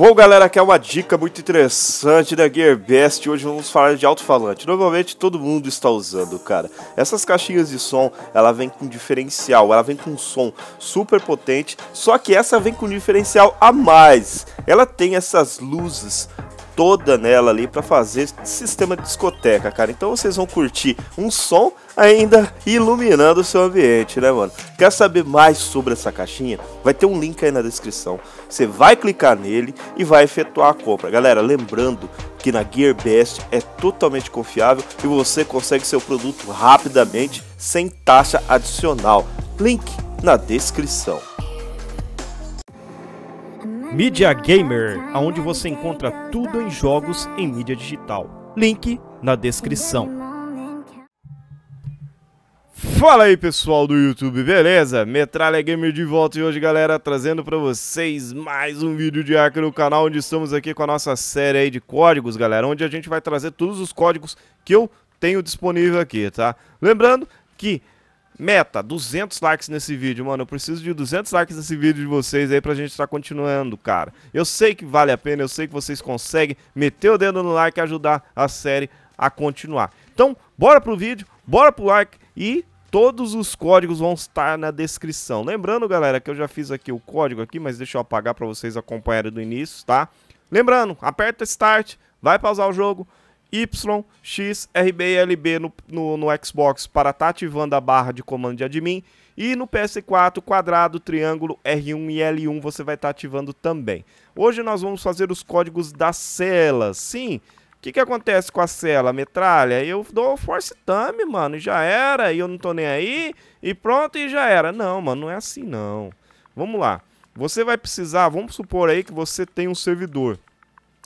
Bom, galera, aqui é uma dica muito interessante da né, Gearbest. Hoje vamos falar de alto-falante. Normalmente todo mundo está usando, cara. Essas caixinhas de som, ela vem com diferencial, ela vem com som super potente, só que essa vem com diferencial a mais. Ela tem essas luzes toda nela ali para fazer sistema de discoteca, cara. Então vocês vão curtir um som ainda iluminando o seu ambiente, né, mano? Quer saber mais sobre essa caixinha? Vai ter um link aí na descrição. Você vai clicar nele e vai efetuar a compra. Galera, lembrando que na GearBest é totalmente confiável e você consegue seu produto rapidamente sem taxa adicional. Link na descrição. Media Gamer, aonde você encontra tudo em jogos em mídia digital. Link na descrição. Fala aí pessoal do YouTube, beleza? Metralha Gamer de volta e hoje galera trazendo para vocês mais um vídeo de aqui no canal onde estamos aqui com a nossa série aí de códigos galera Onde a gente vai trazer todos os códigos que eu tenho disponível aqui, tá? Lembrando que Meta, 200 likes nesse vídeo, mano. Eu preciso de 200 likes nesse vídeo de vocês aí pra gente estar tá continuando, cara. Eu sei que vale a pena, eu sei que vocês conseguem meter o dedo no like e ajudar a série a continuar. Então, bora pro vídeo, bora pro like e todos os códigos vão estar na descrição. Lembrando, galera, que eu já fiz aqui o código aqui, mas deixa eu apagar pra vocês acompanharem do início, tá? Lembrando, aperta Start, vai pausar o jogo, YXRBLB no, no, no Xbox para estar tá ativando a barra de comando de admin. E no PS4, quadrado, triângulo, R1 e L1 você vai estar tá ativando também. Hoje nós vamos fazer os códigos das celas. Sim, o que, que acontece com a cela, metralha? Eu dou force thumb, mano, e já era, e eu não tô nem aí, e pronto, e já era. Não, mano, não é assim não. Vamos lá. Você vai precisar, vamos supor aí que você tem um servidor.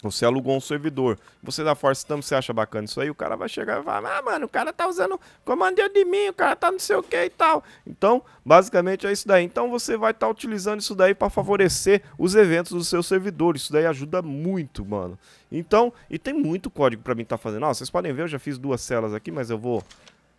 Você alugou um servidor. Você da força também então, você acha bacana isso aí? O cara vai chegar e falar, ah, mano, o cara tá usando comandante de mim, o cara tá não sei o que e tal. Então, basicamente é isso daí. Então você vai estar tá utilizando isso daí para favorecer os eventos do seu servidor. Isso daí ajuda muito, mano. Então, e tem muito código para mim estar tá fazendo. Ó, vocês podem ver, eu já fiz duas celas aqui, mas eu vou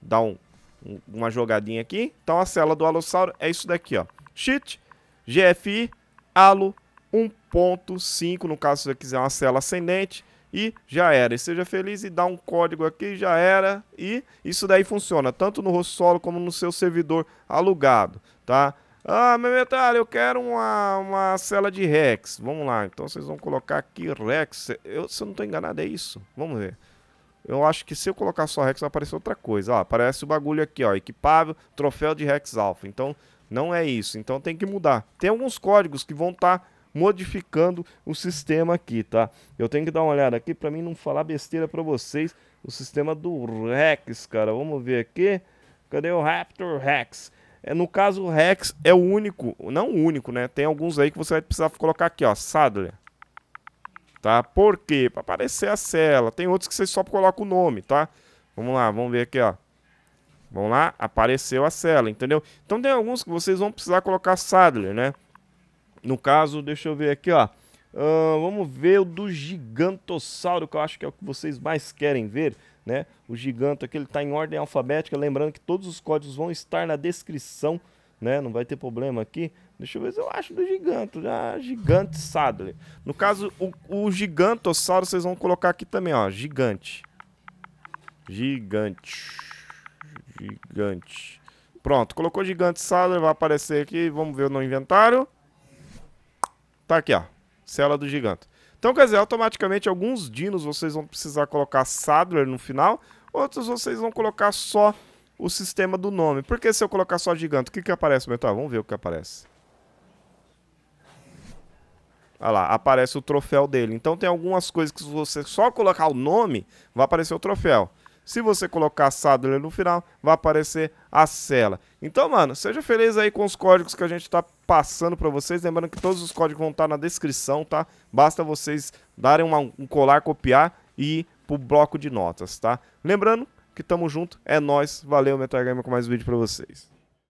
dar um, um, uma jogadinha aqui. Então a cela do Alossauro é isso daqui, ó. Cheat, GFI, Alo, 1.5, no caso se você quiser uma cela ascendente, e já era. E seja feliz e dá um código aqui, já era. E isso daí funciona, tanto no rosto solo como no seu servidor alugado, tá? Ah, meu metalho, eu quero uma, uma cela de Rex. Vamos lá, então vocês vão colocar aqui Rex. Eu, se eu não estou enganado, é isso. Vamos ver. Eu acho que se eu colocar só Rex vai aparecer outra coisa. Ó, aparece o bagulho aqui, ó. Equipável, troféu de Rex Alpha. Então, não é isso. Então tem que mudar. Tem alguns códigos que vão estar tá modificando o sistema aqui, tá? Eu tenho que dar uma olhada aqui para mim não falar besteira para vocês. O sistema do Rex, cara. Vamos ver aqui. Cadê o Raptor Rex? É, no caso, o Rex é o único, não o único, né? Tem alguns aí que você vai precisar colocar aqui, ó, Sadler, Tá? Por quê? Pra aparecer a cela. Tem outros que você só coloca o nome, tá? Vamos lá, vamos ver aqui, ó. Vamos lá, apareceu a cela, entendeu? Então tem alguns que vocês vão precisar colocar Sadler, né? No caso, deixa eu ver aqui, ó. Uh, vamos ver o do gigantossauro, que eu acho que é o que vocês mais querem ver, né? O giganto aqui, ele está em ordem alfabética, lembrando que todos os códigos vão estar na descrição, né? Não vai ter problema aqui. Deixa eu ver se eu acho do giganto, já gigante Sadler. No caso, o, o gigantossauro vocês vão colocar aqui também, ó, gigante. Gigante. Gigante. Pronto, colocou gigante Sadler, vai aparecer aqui, vamos ver no inventário. Tá aqui, ó. Cela do gigante. Então, quer dizer, automaticamente alguns dinos vocês vão precisar colocar Saddler no final, outros vocês vão colocar só o sistema do nome. Porque se eu colocar só gigante, o que que aparece, Metal? Vamos ver o que aparece. Olha lá, aparece o troféu dele. Então tem algumas coisas que se você só colocar o nome, vai aparecer o troféu. Se você colocar Sadler no final, vai aparecer a cela. Então, mano, seja feliz aí com os códigos que a gente tá passando para vocês. Lembrando que todos os códigos vão estar tá na descrição, tá? Basta vocês darem uma, um colar, copiar e ir pro bloco de notas, tá? Lembrando que tamo junto, é nós. Valeu, Metal Gamer, com mais um vídeo para vocês.